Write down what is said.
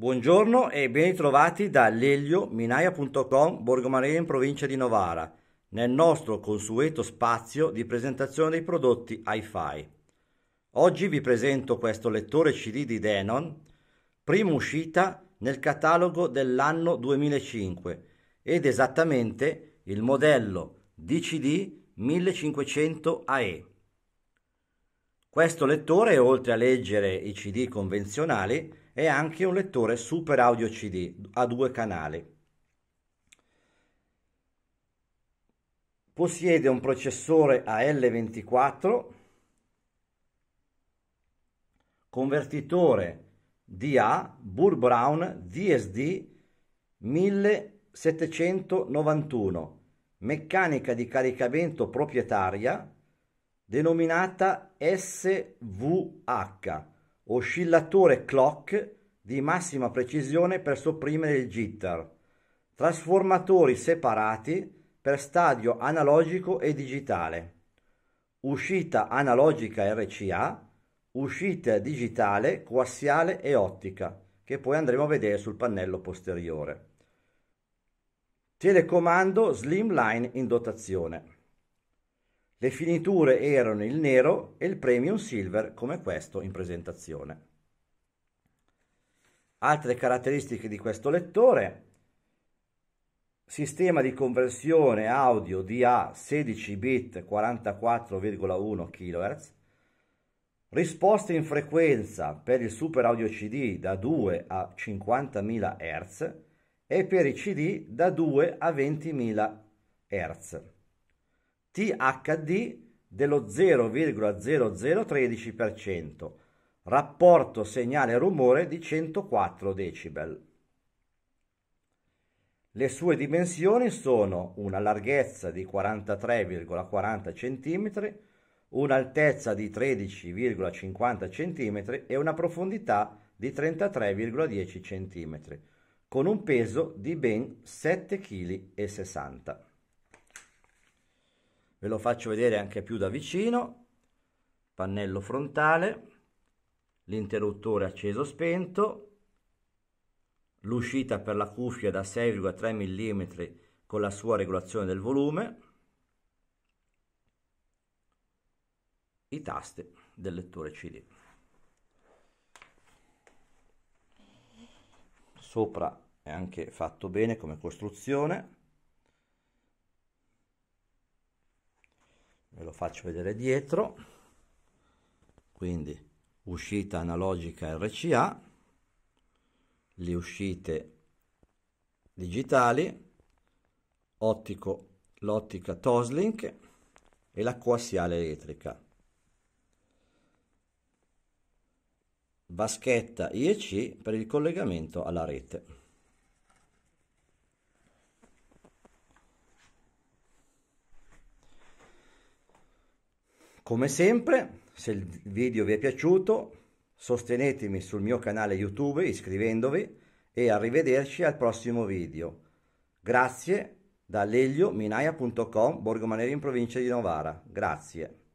Buongiorno e ben ritrovati da leliominaia.com Borgomareo in provincia di Novara nel nostro consueto spazio di presentazione dei prodotti hi-fi. Oggi vi presento questo lettore CD di Denon, prima uscita nel catalogo dell'anno 2005 ed esattamente il modello DCD 1500 AE. Questo lettore, oltre a leggere i CD convenzionali, e anche un lettore Super Audio CD a due canali. Possiede un processore a l 24 convertitore DA Bull Brown DSD 1791, meccanica di caricamento proprietaria denominata SVH oscillatore clock di massima precisione per sopprimere il jitter, trasformatori separati per stadio analogico e digitale, uscita analogica RCA, uscita digitale, coassiale e ottica, che poi andremo a vedere sul pannello posteriore. Telecomando Slimline in dotazione. Le finiture erano il nero e il premium silver come questo in presentazione. Altre caratteristiche di questo lettore sistema di conversione audio DA 16 bit 44,1 kHz, risposte in frequenza per il Super Audio CD da 2 a 50.000 Hz e per i CD da 2 a 20.000 Hz. THD dello 0,0013%, rapporto segnale rumore di 104 decibel. Le sue dimensioni sono una larghezza di 43,40 cm, un'altezza di 13,50 cm e una profondità di 33,10 cm, con un peso di ben 7,60 kg ve lo faccio vedere anche più da vicino pannello frontale l'interruttore acceso spento l'uscita per la cuffia da 6,3 mm con la sua regolazione del volume i tasti del lettore CD sopra è anche fatto bene come costruzione ve lo faccio vedere dietro quindi uscita analogica RCA le uscite digitali ottico l'ottica Toslink e la coassiale elettrica vaschetta IEC per il collegamento alla rete Come sempre, se il video vi è piaciuto, sostenetemi sul mio canale YouTube iscrivendovi e arrivederci al prossimo video. Grazie da leliominaia.com, Borgo Maneri in provincia di Novara. Grazie.